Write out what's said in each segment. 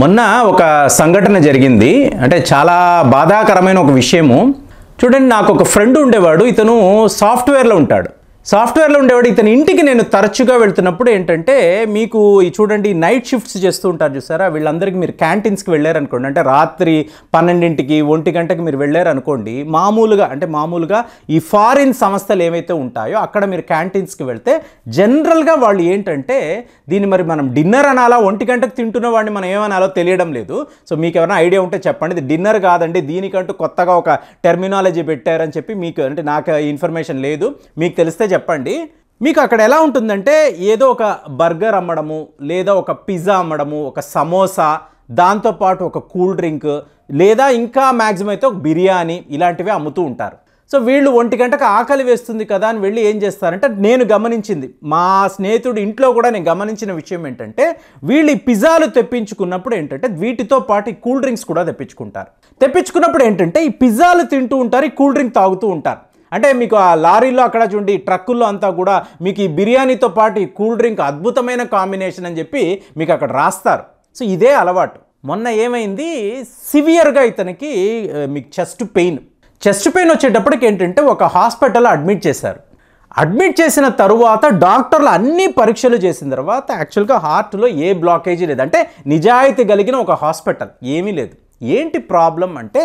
మొన్న ఒక సంఘటన జరిగింది అంటే చాలా బాధాకరమైన ఒక విషయము చూడండి నాకు ఒక ఫ్రెండ్ ఉండేవాడు ఇతను సాఫ్ట్వేర్లో ఉంటాడు సాఫ్ట్వేర్లో ఉండేవాడు ఇతని ఇంటికి నేను తరచుగా వెళ్తున్నప్పుడు ఏంటంటే మీకు చూడండి నైట్ షిఫ్ట్స్ చేస్తూ ఉంటారు చూసారా వీళ్ళందరికీ మీరు క్యాంటీన్స్కి వెళ్ళారనుకోండి అంటే రాత్రి పన్నెండింటికి ఒంటి గంటకి మీరు వెళ్ళారనుకోండి మామూలుగా అంటే మామూలుగా ఈ ఫారిన్ సంస్థలు ఏవైతే ఉంటాయో అక్కడ మీరు క్యాంటీన్స్కి వెళ్తే జనరల్గా వాళ్ళు ఏంటంటే దీన్ని మరి మనం డిన్నర్ అనాలా ఒంటి గంటకు తింటున్న వాడిని మనం ఏమనాలో తెలియడం లేదు సో మీకు ఏమైనా ఐడియా ఉంటే చెప్పండి ఇది డిన్నర్ కాదండి దీనికంటూ కొత్తగా ఒక టెర్మినాలజీ పెట్టారని చెప్పి మీకు అంటే నాకు ఇన్ఫర్మేషన్ లేదు మీకు తెలిస్తే చెప్పండి మీకు అక్కడ ఎలా ఉంటుందంటే ఏదో ఒక బర్గర్ అమ్మడము లేదా ఒక పిజ్జా అమ్మడము ఒక సమోసా దాంతోపాటు ఒక కూల్ డ్రింక్ లేదా ఇంకా మ్యాక్సిమం అయితే ఒక బిర్యానీ ఇలాంటివి అమ్ముతూ ఉంటారు సో వీళ్ళు ఒంటి గంటకు ఆకలి వేస్తుంది కదా అని వెళ్ళి ఏం చేస్తారంటే నేను గమనించింది మా స్నేహితుడు ఇంట్లో కూడా నేను గమనించిన విషయం ఏంటంటే వీళ్ళు ఈ పిజ్జాలు తెప్పించుకున్నప్పుడు ఏంటంటే వీటితో పాటు ఈ కూల్ డ్రింక్స్ కూడా తెప్పించుకుంటారు తెప్పించుకున్నప్పుడు ఏంటంటే ఈ పిజ్జాలు తింటూ ఉంటారు ఈ కూల్ డ్రింక్ తాగుతూ ఉంటారు అంటే మీకు ఆ లారీలో అక్కడ చూడండి ట్రక్కుల్లో అంతా కూడా మీకు ఈ బిర్యానీతో పాటు ఈ కూల్ డ్రింక్ అద్భుతమైన కాంబినేషన్ అని చెప్పి మీకు అక్కడ రాస్తారు సో ఇదే అలవాటు మొన్న ఏమైంది సివియర్గా ఇతనికి మీకు చెస్ట్ పెయిన్ చెస్ట్ పెయిన్ వచ్చేటప్పటికి ఏంటంటే ఒక హాస్పిటల్లో అడ్మిట్ చేశారు అడ్మిట్ చేసిన తరువాత డాక్టర్లు అన్ని పరీక్షలు చేసిన తర్వాత యాక్చువల్గా హార్ట్లో ఏ బ్లాకేజీ లేదు అంటే నిజాయితీ కలిగిన ఒక హాస్పిటల్ ఏమీ లేదు ఏంటి ప్రాబ్లం అంటే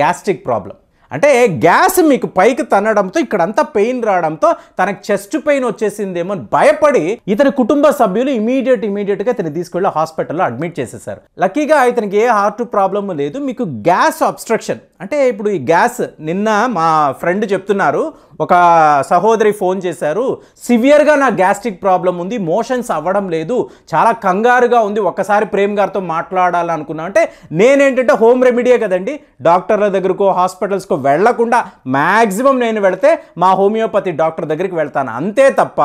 గ్యాస్ట్రిక్ ప్రాబ్లం అంటే గ్యాస్ మీకు పైకి తన్నడంతో ఇక్కడంతా పెయిన్ రావడంతో తనకు చెస్ట్ పెయిన్ వచ్చేసిందేమో అని భయపడి ఇతని కుటుంబ సభ్యులు ఇమీడియట్ గా ఇతను తీసుకెళ్ళి హాస్పిటల్లో అడ్మిట్ చేసేసారు లక్కీగా ఇతనికి ఏ హార్ట్ ప్రాబ్లమ్ లేదు మీకు గ్యాస్ అబ్స్ట్రక్షన్ అంటే ఇప్పుడు ఈ గ్యాస్ నిన్న మా ఫ్రెండ్ చెప్తున్నారు ఒక సహోదరి ఫోన్ చేశారు సివియర్గా నా గ్యాస్ట్రిక్ ప్రాబ్లం ఉంది మోషన్స్ అవ్వడం లేదు చాలా కంగారుగా ఉంది ఒకసారి ప్రేమ్ గారితో మాట్లాడాలనుకున్నా అంటే నేనేంటంటే హోమ్ రెమెడీయే కదండి డాక్టర్ల దగ్గరకో హాస్పిటల్స్కో వెళ్లకుండా మ్యాక్సిమం నేను వెళితే మా హోమియోపతి డాక్టర్ దగ్గరికి వెళ్తాను అంతే తప్ప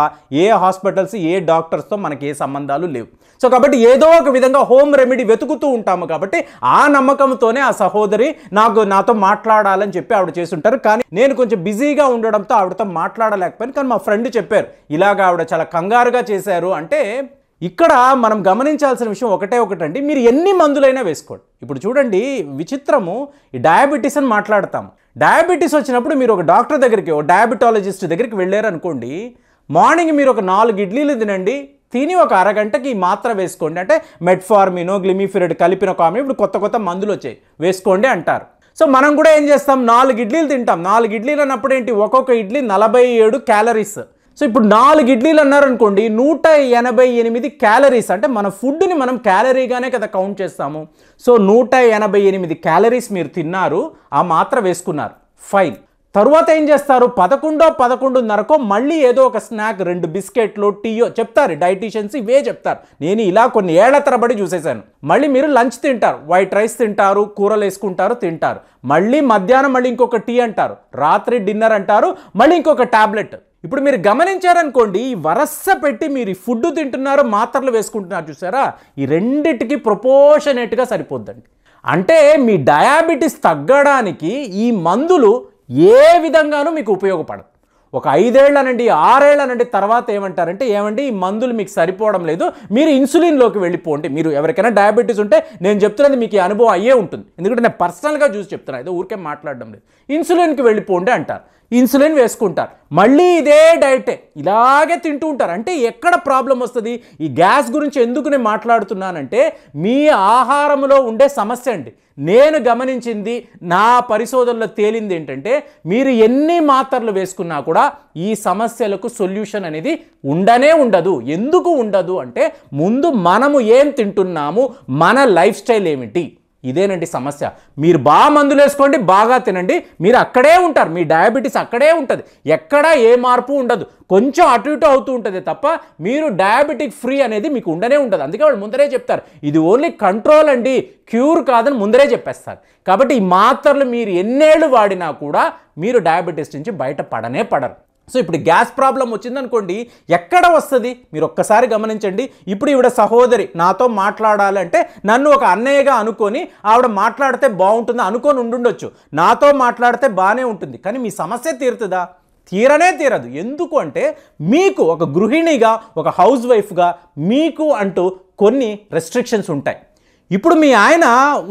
ఏ హాస్పిటల్స్ ఏ డాక్టర్స్తో మనకి ఏ సంబంధాలు లేవు సో కాబట్టి ఏదో ఒక విధంగా హోమ్ రెమెడీ వెతుకుతూ ఉంటాము కాబట్టి ఆ నమ్మకంతోనే ఆ సహోదరి నాకు నాతో మాట్లాడాలని చెప్పి ఆవిడ చేస్తుంటారు కానీ నేను కొంచెం బిజీగా ఉండడం రావడంతో ఆవిడతో మాట్లాడలేకపోయాను కానీ మా ఫ్రెండ్ చెప్పారు ఇలాగ ఆవిడ చాలా కంగారుగా చేశారు అంటే ఇక్కడ మనం గమనించాల్సిన విషయం ఒకటే ఒకటండి మీరు ఎన్ని మందులైనా వేసుకోండి ఇప్పుడు చూడండి విచిత్రము ఈ డయాబెటీస్ అని మాట్లాడతాము డయాబెటీస్ వచ్చినప్పుడు మీరు ఒక డాక్టర్ దగ్గరికి ఒక డయాబెటాలజిస్ట్ దగ్గరికి వెళ్ళారనుకోండి మార్నింగ్ మీరు ఒక నాలుగు ఇడ్లీలు తినండి తిని ఒక అరగంటకి ఈ మాత్ర వేసుకోండి అంటే మెట్ఫార్మినో గ్లిమిఫిరెడ్ కలిపిన కామె ఇప్పుడు కొత్త కొత్త మందులు వచ్చాయి వేసుకోండి అంటారు సో మనం కూడా ఏం చేస్తాం నాలుగు ఇడ్లీలు తింటాం నాలుగు ఇడ్లీలు అన్నప్పుడు ఏంటి ఒక్కొక్క ఇడ్లీ నలభై ఏడు క్యాలరీస్ సో ఇప్పుడు నాలుగు ఇడ్లీలు అన్నారనుకోండి నూట ఎనభై ఎనిమిది క్యాలరీస్ అంటే మన ఫుడ్ని మనం క్యాలరీగానే కదా కౌంట్ చేస్తాము సో నూట ఎనభై ఎనిమిది క్యాలరీస్ మీరు తిన్నారు ఆ మాత్ర వేసుకున్నారు ఫైన్ తరువాత ఏం చేస్తారు పదకొండో పదకొండున్నరకో మళ్ళీ ఏదో ఒక స్నాక్ రెండు బిస్కెట్లు టీయో చెప్తారు డైటీషియన్స్ ఇవే చెప్తారు నేను ఇలా కొన్ని ఏళ్ల తరబడి చూసేశాను మళ్ళీ మీరు లంచ్ తింటారు వైట్ రైస్ తింటారు కూరలు వేసుకుంటారు తింటారు మళ్ళీ మధ్యాహ్నం మళ్ళీ ఇంకొక టీ అంటారు రాత్రి డిన్నర్ అంటారు మళ్ళీ ఇంకొక టాబ్లెట్ ఇప్పుడు మీరు గమనించారనుకోండి వరస పెట్టి మీరు ఫుడ్ తింటున్నారు మాత్రలు వేసుకుంటున్నారు చూసారా ఈ రెండిటికి ప్రపోషనేట్గా సరిపోద్దండి అంటే మీ డయాబెటీస్ తగ్గడానికి ఈ మందులు ఏ విధంగానూ మీకు ఉపయోగపడదు ఒక ఐదేళ్లనండి ఆరేళ్లనండి తర్వాత ఏమంటారంటే ఏమండి ఈ మందులు మీకు సరిపోవడం లేదు మీరు ఇన్సులిన్లోకి వెళ్ళిపోండి మీరు ఎవరికైనా డయాబెటీస్ ఉంటే నేను చెప్తున్నది మీకు అనుభవం అయ్యే ఉంటుంది ఎందుకంటే నేను పర్సనల్గా చూసి చెప్తున్నాను ఏదో ఊరికే మాట్లాడడం లేదు ఇన్సులిన్కి వెళ్ళిపోండి అంటారు ఇన్సులిన్ వేసుకుంటారు మళ్ళీ ఇదే డైటే ఇలాగే తింటూ ఉంటారు అంటే ఎక్కడ ప్రాబ్లం వస్తుంది ఈ గ్యాస్ గురించి ఎందుకు నేను మాట్లాడుతున్నానంటే మీ ఆహారంలో ఉండే సమస్య అండి నేను గమనించింది నా పరిశోధనలో తేలింది ఏంటంటే మీరు ఎన్ని మాత్రలు వేసుకున్నా కూడా ఈ సమస్యలకు సొల్యూషన్ అనేది ఉండనే ఉండదు ఎందుకు ఉండదు అంటే ముందు మనము ఏం తింటున్నాము మన లైఫ్ స్టైల్ ఏమిటి ఇదేనండి సమస్య మీరు బాగా మందులు వేసుకోండి బాగా తినండి మీరు అక్కడే ఉంటారు మీ డయాబెటీస్ అక్కడే ఉంటుంది ఎక్కడా ఏ మార్పు ఉండదు కొంచెం అటు ఇటు అవుతూ ఉంటుంది తప్ప మీరు డయాబెటిక్ ఫ్రీ అనేది మీకు ఉండనే ఉంటుంది అందుకే వాళ్ళు ముందరే చెప్తారు ఇది ఓన్లీ కంట్రోల్ అండి క్యూర్ కాదని ముందరే చెప్పేస్తారు కాబట్టి ఈ మాత్రలు మీరు ఎన్నేళ్ళు వాడినా కూడా మీరు డయాబెటీస్ నుంచి బయట పడనే పడరు సో ఇప్పుడు గ్యాస్ ప్రాబ్లం వచ్చిందనుకోండి ఎక్కడ వస్తుంది మీరు ఒక్కసారి గమనించండి ఇప్పుడు ఈవిడ సహోదరి నాతో మాట్లాడాలంటే నన్ను ఒక అన్నయ్యగా అనుకొని ఆవిడ మాట్లాడితే బాగుంటుంది అనుకొని ఉండుండొచ్చు నాతో మాట్లాడితే బాగానే ఉంటుంది కానీ మీ సమస్య తీరుతుందా తీరనే తీరదు ఎందుకు అంటే మీకు ఒక గృహిణిగా ఒక హౌస్ వైఫ్గా మీకు అంటూ కొన్ని రెస్ట్రిక్షన్స్ ఉంటాయి ఇప్పుడు మీ ఆయన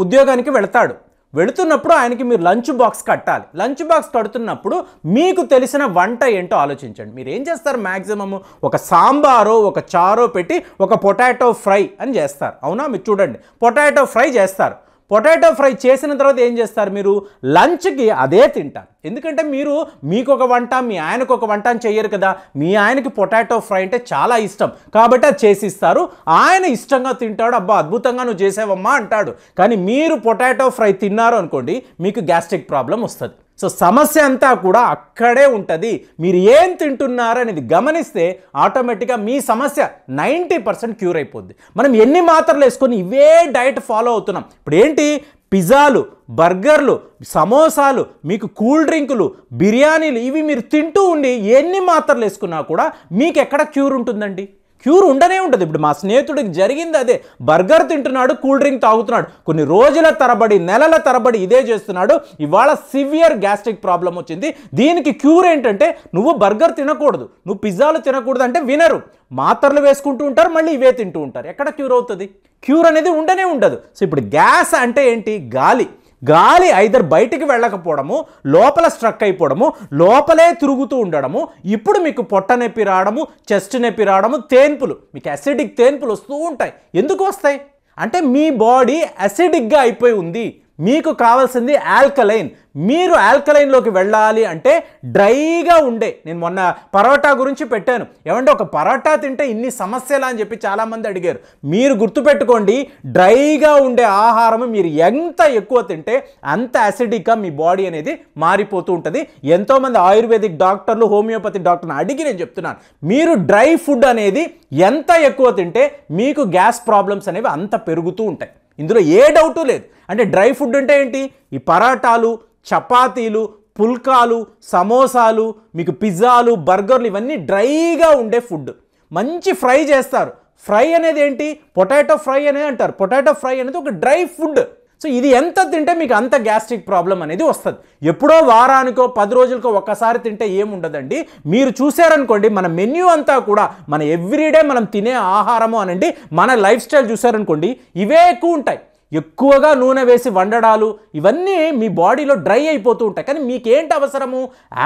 ఉద్యోగానికి వెళతాడు వెళుతున్నప్పుడు ఆయనకి మీరు లంచ్ బాక్స్ కట్టాలి లంచ్ బాక్స్ కడుతున్నప్పుడు మీకు తెలిసిన వంట ఏంటో ఆలోచించండి మీరు ఏం చేస్తారు మ్యాక్సిమమ్ ఒక సాంబారో ఒక చారో పెట్టి ఒక పొటాటో ఫ్రై అని చేస్తారు అవునా మీరు చూడండి పొటాటో ఫ్రై చేస్తారు పొటాటో ఫ్రై చేసిన తర్వాత ఏం చేస్తారు మీరు లంచ్కి అదే తింటారు ఎందుకంటే మీరు మీకు ఒక వంట మీ ఆయనకు ఒక వంట అని చెయ్యరు కదా మీ ఆయనకి పొటాటో ఫ్రై అంటే చాలా ఇష్టం కాబట్టి అది చేసిస్తారు ఆయన ఇష్టంగా తింటాడు అబ్బా అద్భుతంగా నువ్వు చేసావమ్మా అంటాడు కానీ మీరు పొటాటో ఫ్రై తిన్నారు అనుకోండి మీకు గ్యాస్ట్రిక్ ప్రాబ్లం వస్తుంది సో సమస్య అంతా కూడా అక్కడే ఉంటుంది మీరు ఏం తింటున్నారనేది గమనిస్తే ఆటోమేటిక్గా మీ సమస్య నైంటీ పర్సెంట్ క్యూర్ అయిపోద్ది మనం ఎన్ని మాత్రలు వేసుకొని ఇవే డైట్ ఫాలో అవుతున్నాం ఇప్పుడు ఏంటి పిజ్జాలు బర్గర్లు సమోసాలు మీకు కూల్ డ్రింకులు బిర్యానీలు ఇవి మీరు తింటూ ఉండి ఎన్ని మాత్రలు వేసుకున్నా కూడా మీకు ఎక్కడ క్యూర్ ఉంటుందండి క్యూర్ ఉండనే ఉంటుంది ఇప్పుడు మా స్నేహితుడికి జరిగింది అదే బర్గర్ తింటున్నాడు కూల్ డ్రింక్ తాగుతున్నాడు కొన్ని రోజుల తరబడి నెలల తరబడి ఇదే చేస్తున్నాడు ఇవాళ సివియర్ గ్యాస్ట్రిక్ ప్రాబ్లం వచ్చింది దీనికి క్యూర్ ఏంటంటే నువ్వు బర్గర్ తినకూడదు నువ్వు పిజ్జాలు తినకూడదు అంటే వినరు మాత్రలు వేసుకుంటూ ఉంటారు మళ్ళీ ఇవే తింటూ ఉంటారు ఎక్కడ క్యూర్ అవుతుంది క్యూర్ అనేది ఉండనే ఉండదు సో ఇప్పుడు గ్యాస్ అంటే ఏంటి గాలి గాలి ఐదర్ బయటికి వెళ్ళకపోవడము లోపల స్ట్రక్ అయిపోవడము లోపలే తిరుగుతూ ఉండడము ఇప్పుడు మీకు పొట్ట నొప్పి రావడము చెస్ట్ నొప్పి రావడము తేన్పులు మీకు అసిడిక్ తేన్పులు వస్తూ ఉంటాయి ఎందుకు వస్తాయి అంటే మీ బాడీ అసిడిక్గా అయిపోయి ఉంది మీకు కావాల్సింది ఆల్కలైన్ మీరు ఆల్కలైన్లోకి వెళ్ళాలి అంటే డ్రైగా ఉండే నేను మొన్న పరోటా గురించి పెట్టాను ఏమంటే ఒక పరోటా తింటే ఇన్ని సమస్యలు అని చెప్పి చాలామంది అడిగారు మీరు గుర్తుపెట్టుకోండి డ్రైగా ఉండే ఆహారం మీరు ఎంత ఎక్కువ తింటే అంత యాసిడిక్గా మీ బాడీ అనేది మారిపోతూ ఉంటుంది ఎంతోమంది ఆయుర్వేదిక్ డాక్టర్లు హోమియోపతి డాక్టర్ని అడిగి నేను చెప్తున్నాను మీరు డ్రై ఫుడ్ అనేది ఎంత ఎక్కువ తింటే మీకు గ్యాస్ ప్రాబ్లమ్స్ అనేవి అంత పెరుగుతూ ఉంటాయి ఇందులో ఏ డౌటు లేదు అంటే డ్రై ఫుడ్ అంటే ఏంటి ఈ పరాటాలు చపాతీలు పుల్కాలు సమోసాలు మీకు పిజ్జాలు బర్గర్లు ఇవన్నీ డ్రైగా ఉండే ఫుడ్ మంచి ఫ్రై చేస్తారు ఫ్రై అనేది ఏంటి పొటాటో ఫ్రై అనేది అంటారు పొటాటో ఫ్రై అనేది ఒక డ్రై ఫుడ్ సో ఇది ఎంత తింటే మీకు అంత గ్యాస్ట్రిక్ ప్రాబ్లం అనేది వస్తుంది ఎప్పుడో వారానికో పది రోజులకో ఒక్కసారి తింటే ఏముండదండి మీరు చూసారనుకోండి మన మెన్యూ అంతా కూడా మన ఎవ్రీడే మనం తినే ఆహారము అనండి మన లైఫ్ స్టైల్ చూసారనుకోండి ఇవే ఎక్కువ ఉంటాయి ఎక్కువగా నూనె వేసి వండడాలు ఇవన్నీ మీ బాడీలో డ్రై అయిపోతూ ఉంటాయి కానీ మీకు ఏంటి అవసరము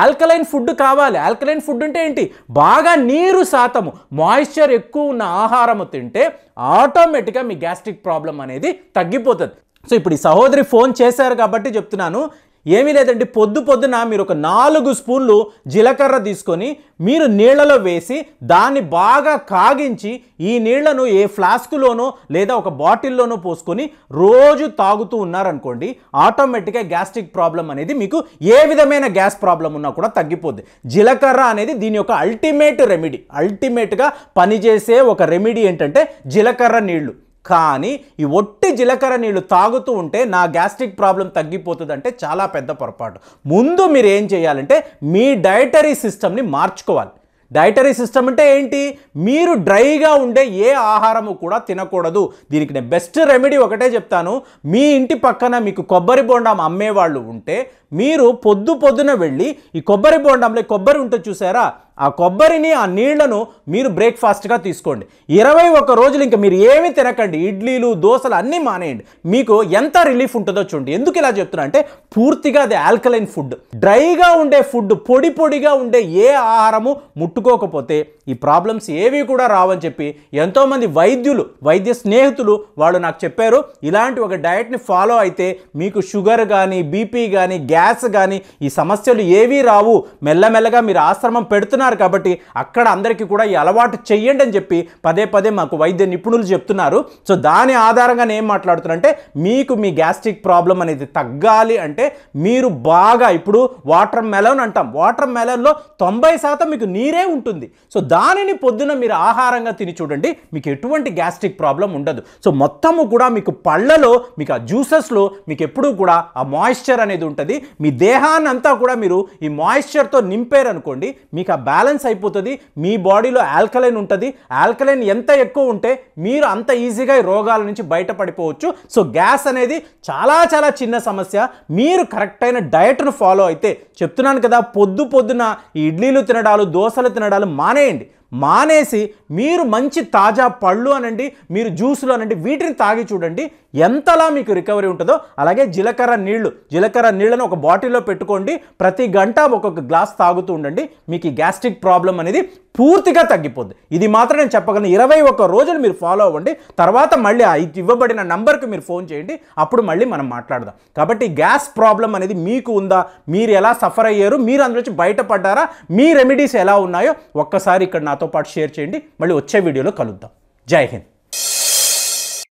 ఆల్కలైన్ ఫుడ్ కావాలి ఆల్కలైన్ ఫుడ్ అంటే ఏంటి బాగా నీరు శాతము మాయిశ్చర్ ఎక్కువ ఉన్న ఆహారము తింటే ఆటోమేటిక్గా మీ గ్యాస్ట్రిక్ ప్రాబ్లం అనేది తగ్గిపోతుంది సో ఇప్పుడు ఈ సహోదరి ఫోన్ చేశారు కాబట్టి చెప్తున్నాను ఏమీ లేదండి పొద్దు పొద్దున మీరు ఒక నాలుగు స్పూన్లు జీలకర్ర తీసుకొని మీరు నీళ్లలో వేసి దాన్ని బాగా కాగించి ఈ నీళ్లను ఏ ఫ్లాస్కులోనో లేదా ఒక బాటిల్లోనో పోసుకొని రోజు తాగుతూ ఉన్నారనుకోండి ఆటోమేటిక్గా గ్యాస్ట్రిక్ ప్రాబ్లం అనేది మీకు ఏ విధమైన గ్యాస్ ప్రాబ్లం ఉన్నా కూడా తగ్గిపోద్ది జీలకర్ర అనేది దీని యొక్క అల్టిమేట్ రెమెడీ అల్టిమేట్గా పనిచేసే ఒక రెమెడీ ఏంటంటే జీలకర్ర నీళ్లు కానీ ఈ ఒట్టి జీలకర్ర నీళ్ళు తాగుతూ ఉంటే నా గ్యాస్ట్రిక్ ప్రాబ్లం తగ్గిపోతుందంటే చాలా పెద్ద పొరపాటు ముందు మీరు ఏం చేయాలంటే మీ డైటరీ సిస్టమ్ని మార్చుకోవాలి డైటరీ సిస్టమ్ అంటే ఏంటి మీరు డ్రైగా ఉండే ఏ ఆహారము కూడా తినకూడదు దీనికి నేను బెస్ట్ రెమెడీ ఒకటే చెప్తాను మీ ఇంటి పక్కన మీకు కొబ్బరి బోండాం అమ్మేవాళ్ళు ఉంటే మీరు పొద్దు పొద్దున వెళ్ళి ఈ కొబ్బరి బోండంలో కొబ్బరి ఉంటుంది చూసారా ఆ కొబ్బరిని ఆ నీళ్లను మీరు బ్రేక్ఫాస్ట్గా తీసుకోండి ఇరవై ఒక్క రోజులు ఇంకా మీరు ఏమీ తినకండి ఇడ్లీలు దోశలు అన్నీ మానేయండి మీకు ఎంత రిలీఫ్ ఉంటుందో చూడండి ఎందుకు ఇలా చెప్తున్నా అంటే పూర్తిగా అది ఆల్కలైన్ ఫుడ్ డ్రైగా ఉండే ఫుడ్ పొడి పొడిగా ఉండే ఏ ఆహారము ముట్టుకోకపోతే ఈ ప్రాబ్లమ్స్ ఏవి కూడా రావని చెప్పి ఎంతోమంది వైద్యులు వైద్య స్నేహితులు వాళ్ళు నాకు చెప్పారు ఇలాంటి ఒక డయట్ని ఫాలో అయితే మీకు షుగర్ కానీ బీపీ కానీ గ్యాస్ కానీ ఈ సమస్యలు ఏవీ రావు మెల్లమెల్లగా మీరు ఆశ్రమం పెడుతున్నారు కాబట్టి అక్కడ అందరికీ కూడా ఈ అలవాటు చెయ్యండి అని చెప్పి పదే పదే మాకు వైద్య నిపుణులు చెప్తున్నారు సో దాని ఆధారంగా నేను ఏం మాట్లాడుతున్నానంటే మీకు మీ గ్యాస్ట్రిక్ ప్రాబ్లం అనేది తగ్గాలి అంటే మీరు బాగా ఇప్పుడు వాటర్ మెలన్ అంటాం వాటర్ మెలన్లో తొంభై శాతం మీకు నీరే ఉంటుంది సో దానిని పొద్దున మీరు ఆహారంగా తిని చూడండి మీకు ఎటువంటి గ్యాస్ట్రిక్ ప్రాబ్లం ఉండదు సో మొత్తము కూడా మీకు పళ్ళలో మీకు ఆ జ్యూసెస్లో మీకు ఎప్పుడూ కూడా ఆ మాయిశ్చర్ అనేది ఉంటుంది మీ దేహాన్ని అంతా కూడా మీరు ఈ మాయిశ్చర్తో నింపారనుకోండి మీకు ఆ బ్యాలెన్స్ అయిపోతుంది మీ బాడీలో ఆల్కలైన్ ఉంటుంది ఆల్కలైన్ ఎంత ఎక్కువ ఉంటే మీరు అంత ఈజీగా ఈ రోగాల నుంచి బయటపడిపోవచ్చు సో గ్యాస్ అనేది చాలా చాలా చిన్న సమస్య మీరు కరెక్ట్ అయిన డయట్ను ఫాలో అయితే చెప్తున్నాను కదా పొద్దు పొద్దున ఈ ఇడ్లీలు తినడాలు దోశలు తినడాలు మానేయండి మానేసి మీరు మంచి తాజా పళ్ళు అనండి మీరు జ్యూసులు అనండి వీటిని తాగి చూడండి ఎంతలా మీకు రికవరీ ఉంటుందో అలాగే జీలకర్ర నీళ్లు జీలకర్ర నీళ్ళను ఒక బాటిల్లో పెట్టుకోండి ప్రతి గంట ఒక్కొక్క గ్లాస్ తాగుతూ ఉండండి మీకు ఈ గ్యాస్ట్రిక్ ప్రాబ్లం అనేది పూర్తిగా తగ్గిపోద్ది ఇది మాత్రం నేను చెప్పగలను ఇరవై ఒక్క రోజులు మీరు ఫాలో అవ్వండి తర్వాత మళ్ళీ ఇవ్వబడిన నంబర్కి మీరు ఫోన్ చేయండి అప్పుడు మళ్ళీ మనం మాట్లాడదాం కాబట్టి గ్యాస్ ప్రాబ్లం అనేది మీకు ఉందా మీరు ఎలా సఫర్ అయ్యారు మీరు అందులోంచి బయటపడ్డారా మీ రెమెడీస్ ఎలా ఉన్నాయో ఒక్కసారి ఇక్కడ నాతో పాటు షేర్ చేయండి మళ్ళీ వచ్చే వీడియోలో కలుద్దాం జై హింద్